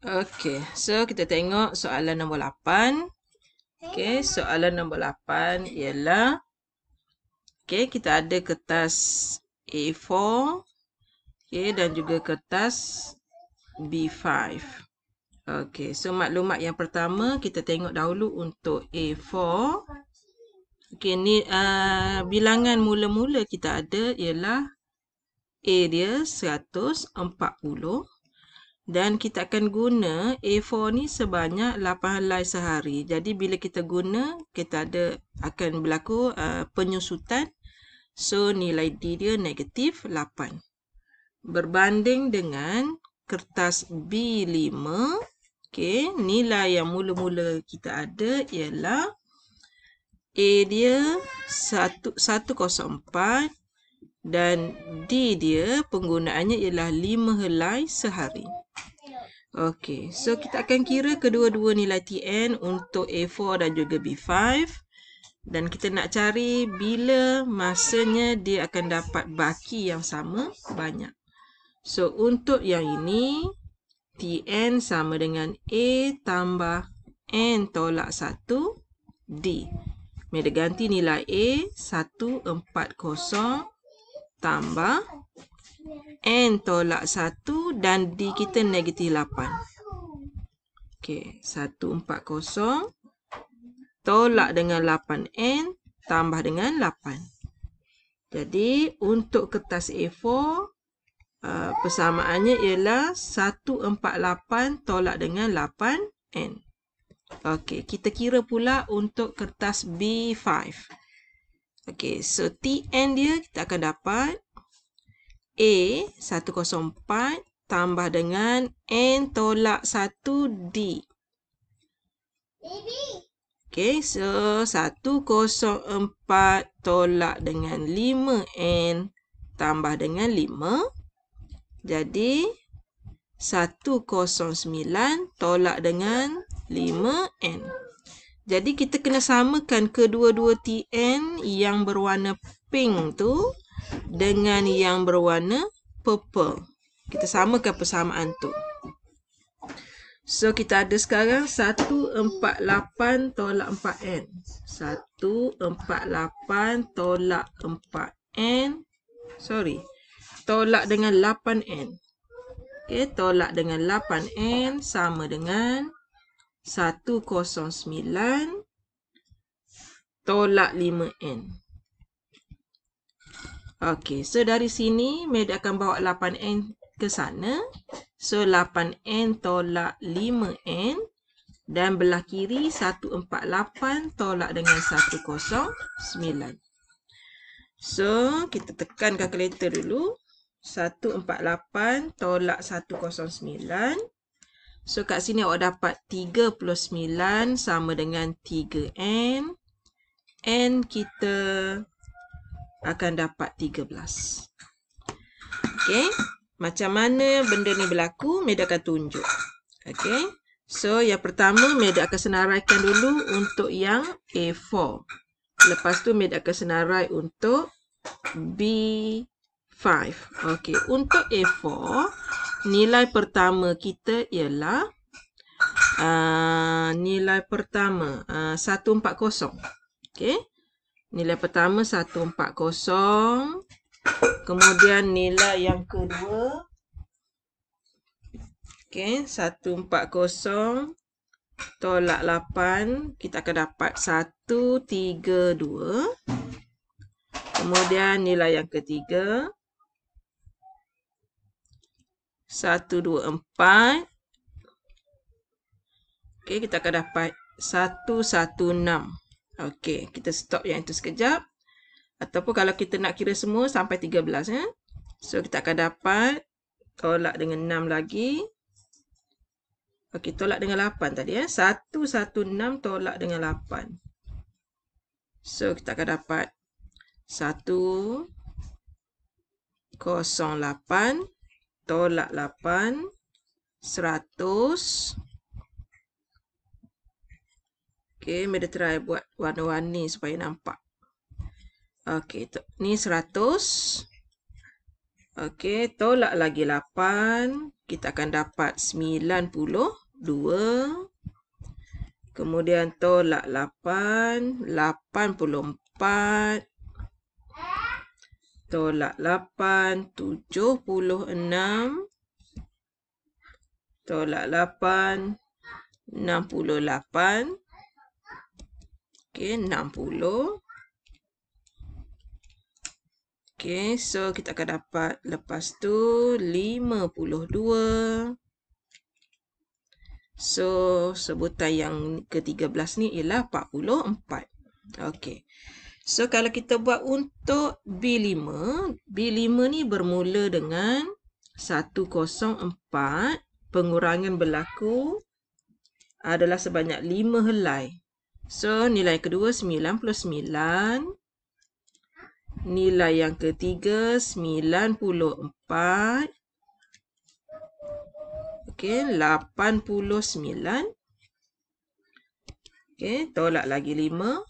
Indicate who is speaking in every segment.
Speaker 1: Okay, so kita tengok soalan nombor 8. Okay, soalan nombor 8 ialah Okay, kita ada kertas A4 Okay, dan juga kertas B5 Okay, so maklumat yang pertama kita tengok dahulu untuk A4 Okay, ni uh, bilangan mula-mula kita ada ialah A dia 140 dan kita akan guna A4 ni sebanyak 8 helai sehari. Jadi bila kita guna, kita ada akan berlaku uh, penyusutan. So nilai D dia negatif 8. Berbanding dengan kertas B5. Okay, nilai yang mula-mula kita ada ialah A dia 104 dan D dia penggunaannya ialah 5 helai sehari. Okey, so kita akan kira kedua-dua nilai TN untuk A4 dan juga B5 dan kita nak cari bila masanya dia akan dapat baki yang sama banyak. So untuk yang ini TN sama dengan A tambah N tolak 1 D. Mereka ganti nilai A 140 tambah N tolak 1 dan D kita negatif 8. Okey, 1, 4, 0. Tolak dengan 8N tambah dengan 8. Jadi, untuk kertas A4, uh, persamaannya ialah 1, 4, 8 tolak dengan 8N. Okey, kita kira pula untuk kertas B5. Okey, so Tn dia kita akan dapat A 104 tambah dengan N tolak 1D. Okey, so 104 tolak dengan 5N tambah dengan 5. Jadi 109 tolak dengan 5N. Jadi kita kena samakan kedua-dua TN yang berwarna pink tu dengan yang berwarna purple. Kita samakan persamaan tu. So kita ada sekarang 148 tolak 4N. 148 tolak 4N. Sorry. Tolak dengan 8N. Okay, tolak dengan 8N sama dengan 148. 109 tolak 5N. Okey, so dari sini med akan bawa 8N ke sana. So 8N tolak 5N dan belah kiri 148 tolak dengan 109. So kita tekan kalkulator dulu. 148 tolak 109 So kat sini awak dapat 39 sama dengan 3N. N kita akan dapat 13. Okay. Macam mana benda ni berlaku, Meda akan tunjuk. Okay. So yang pertama, Meda akan senaraikan dulu untuk yang A4. Lepas tu, Meda akan senarai untuk B5. Okay. Untuk A4 nilai pertama kita ialah uh, nilai pertama uh, 140. Okey. Nilai pertama 140. Kemudian nilai yang kedua Okey, 140 tolak 8 kita akan dapat 132. Kemudian nilai yang ketiga 1, 2, 4. Okey, kita akan dapat 1, 1, 6. Okey, kita stop yang itu sekejap. Ataupun kalau kita nak kira semua sampai 13. Eh? Ya. So, kita akan dapat tolak dengan 6 lagi. Okey, tolak dengan 8 tadi. Eh? 1, 1, 6 tolak dengan 8. So, kita akan dapat 1, 0, 8. 0, 8 tolak 8 100 Okey, mari try buat warna-warni supaya nampak. Okey, ni 100. Okey, tolak lagi 8, kita akan dapat 92. Kemudian tolak 8, 84 tolak 8, 76, tolak 8, 68, okay, 60. Okay, so kita akan dapat lepas tu 52. So, sebutan yang ke-13 ni ialah 44. Okay. So kalau kita buat untuk B5, B5 ni bermula dengan 104 pengurangan berlaku adalah sebanyak 5 helai. So nilai kedua 99, nilai yang ketiga 94, okay, 89, okay, tolak lagi 5,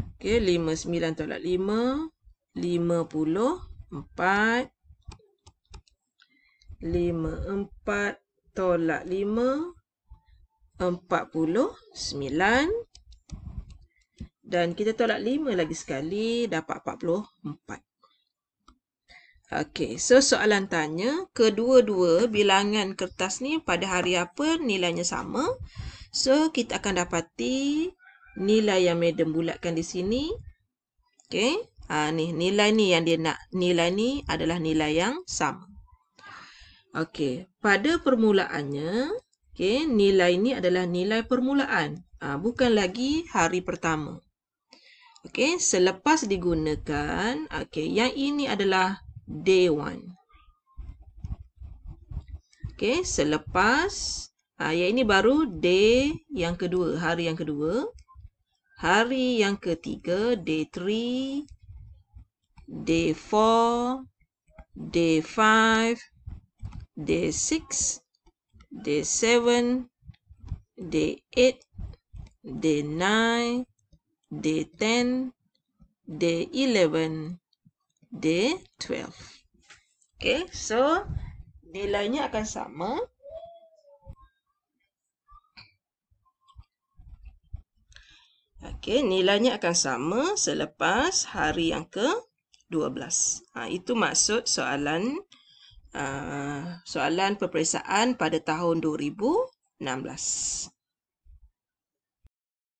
Speaker 1: Okey, 59 tolak 5. 50. 4. 5, 4 tolak 5. 49. Dan kita tolak 5 lagi sekali, dapat 44. Okey, so soalan tanya, kedua-dua bilangan kertas ni pada hari apa nilainya sama? So, kita akan dapati nilai yang madam bulatkan di sini. Okey. Ha, ni nilai ni yang dia nak. Nilai ni adalah nilai yang sama. Okey. Pada permulaannya, okay? nilai ni adalah nilai permulaan. Ha, bukan lagi hari pertama. Okey, selepas digunakan, okay? yang ini adalah day one. Okey, selepas ha, yang ini baru day yang kedua, hari yang kedua. Hari yang ketiga, day 3, day 4, day 5, day 6, day 7, day 8, day 9, day 10, day 11, day 12. Okay, so nilainya akan sama. Okey, nilainya akan sama selepas hari yang ke-12. Ha, itu maksud soalan uh, soalan peperiksaan pada tahun 2016.